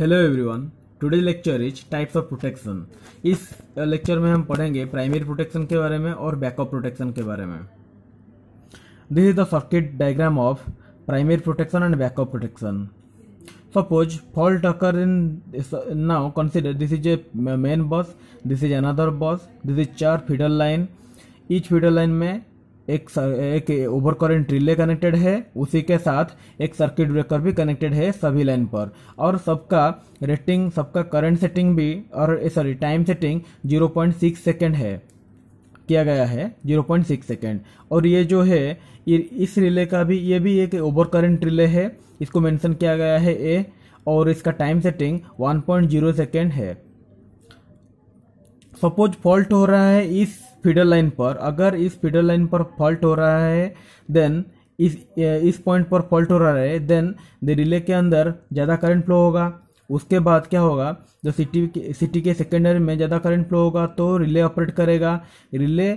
hello everyone today lecture is types of protection इस lecture में हम पढ़ेंगे प्राइमरी प्रोटेक्शन के बारे में और बैकअप प्रोटेक्शन के बारे में this is the circuit diagram of primary protection and backup protection suppose fault occur in now consider this is a main bus this is another bus this is चार feeder line each feeder line में एक एक over current relay connected है उसी के साथ एक circuit breaker भी कनेक्टेड है सभी लाइन पर और सबका रेटिंग सबका करंट सेटिंग भी और सॉरी टाइम सेटिंग 0.6 सेकेंड है किया गया है 0.6 सेकेंड और ये जो है ये इस रिले का भी ये भी एक ओवर करेंट रिले है इसको मेंशन किया गया है ए और इसका टाइम सेटिंग 1.0 सेकेंड है सपोज फॉल्ट हो रहा है इस फीडर लाइन पर अगर इस फीडर लाइन पर फॉल्ट हो रहा है देन इस इस पॉइंट पर फॉल्ट हो रहा है देन द रिले के अंदर ज़्यादा करंट फ्लो होगा उसके बाद क्या होगा जो सिटी के सिटी के सेकेंडरी में ज़्यादा करंट फ्लो होगा तो रिले ऑपरेट करेगा रिले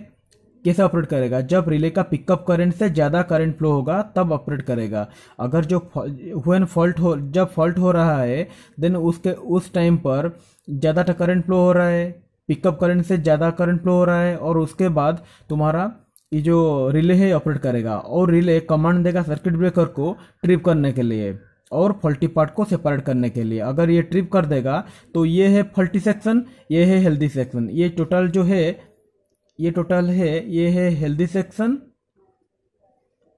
कैसे ऑपरेट करेगा जब रिले का पिकअप करंट से ज़्यादा करंट फ्लो होगा तब ऑपरेट करेगा अगर जो वन फॉल्ट हो जब फॉल्ट हो रहा है देन उसके उस टाइम पर ज़्यादा करंट फ्लो हो रहा है पिकअप करंट से ज़्यादा करंट फ्लो हो रहा है और उसके बाद तुम्हारा ये जो रिले है ऑपरेट करेगा और रिले कमांड देगा सर्किट ब्रेकर को ट्रिप करने के लिए और फल्टी पार्ट को सेपरेट करने के लिए अगर ये ट्रिप कर देगा तो ये है फल्टी सेक्शन ये है हेल्दी सेक्शन ये टोटल जो है ये टोटल है ये है हेल्दी सेक्शन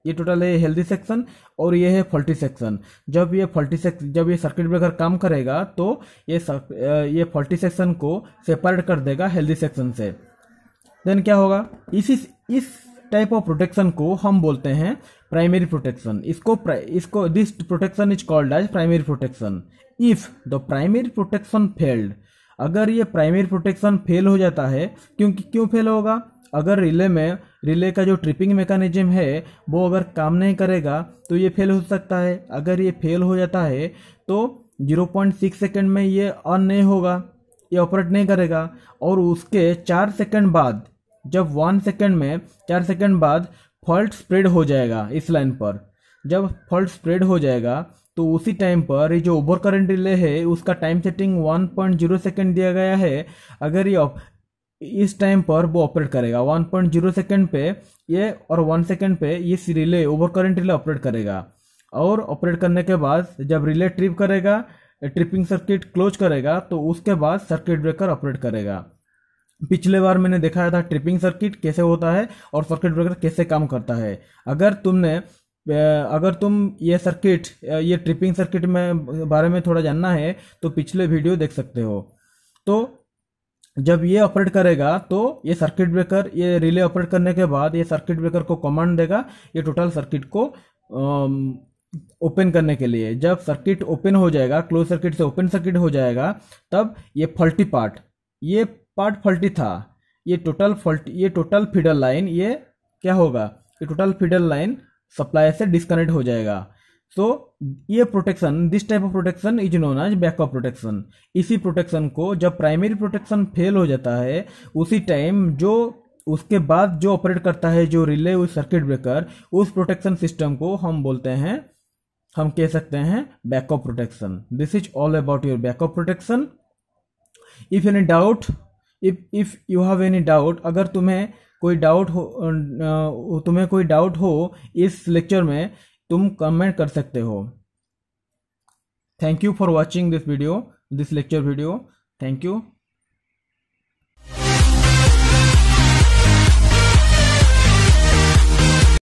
ये टोटल है हेल्दी सेक्शन और ये है फॉल्टी सेक्शन जब ये फॉल्टी सेक्शन जब ये सर्किट ब्रेकर काम करेगा तो ये ये फॉल्टी सेक्शन को सेपरेट कर देगा हेल्दी सेक्शन से देन क्या होगा इसी इस टाइप ऑफ प्रोटेक्शन को हम बोलते हैं प्राइमरी प्रोटेक्शन इसको इसको this protection is called as primary protection if the primary protection failed अगर ये प्राइमरी प्रोटेक्शन फेल हो जाता है क्योंकि क्यों फेल होगा अगर रिले में रिले का जो ट्रिपिंग मेकानिज्म है वो अगर काम नहीं करेगा तो ये फेल हो सकता है अगर ये फेल हो जाता है तो 0.6 सेकेंड में ये ऑन नहीं होगा ये ऑपरेट नहीं करेगा और उसके चार सेकेंड बाद जब वन सेकेंड में चार सेकेंड बाद फॉल्ट स्प्रेड हो जाएगा इस लाइन पर जब फॉल्ट स्प्रेड हो जाएगा तो उसी टाइम पर ये जो ओवर करंट रिले है उसका टाइम सेटिंग 1.0 सेकंड दिया गया है अगर ये इस टाइम पर वो ऑपरेट करेगा वन पॉइंट जीरो सेकेंड पे ये और वन सेकेंड पे ये relay over current relay operate करेगा और ऑपरेट करने के बाद जब रिले ट्रिप करेगा ट्रिपिंग सर्किट क्लोज करेगा तो उसके बाद सर्किट ब्रेकर ऑपरेट करेगा पिछले बार मैंने देखा था ट्रिपिंग सर्किट कैसे होता है और सर्किट ब्रेकर कैसे काम करता है अगर तुमने अगर तुम ये सर्किट ये ट्रिपिंग सर्किट में बारे में थोड़ा जानना है तो पिछले वीडियो देख सकते हो तो जब ये ऑपरेट करेगा तो ये सर्किट ब्रेकर ये रिले ऑपरेट करने के बाद ये सर्किट ब्रेकर को कमांड देगा ये टोटल सर्किट को ओपन um, करने के लिए जब सर्किट ओपन हो जाएगा क्लोज सर्किट से ओपन सर्किट हो जाएगा तब ये फल्टी पार्ट ये पार्ट फल्टी था ये टोटल फल्ट ये टोटल फीडर लाइन ये क्या होगा ये टोटल फीडर लाइन सप्लाई से डिस्कनेक्ट हो जाएगा सो ये protection this type of protection is known as backup protection इसी प्रोटेक्शन को जब प्राइमरी प्रोटेक्शन फेल हो जाता है उसी टाइम जो उसके बाद जो ऑपरेट करता है जो रिले उस सर्किट ब्रेकर उस प्रोटेक्शन सिस्टम को हम बोलते हैं हम कह सकते हैं backup protection this is all about your backup protection if any doubt if if you have any doubt अगर तुम्हें कोई डाउट हो अं, अं, तुम्हें कोई डाउट हो इस लेक्चर में तुम कमेंट कर सकते हो thank you for watching this video this lecture video thank you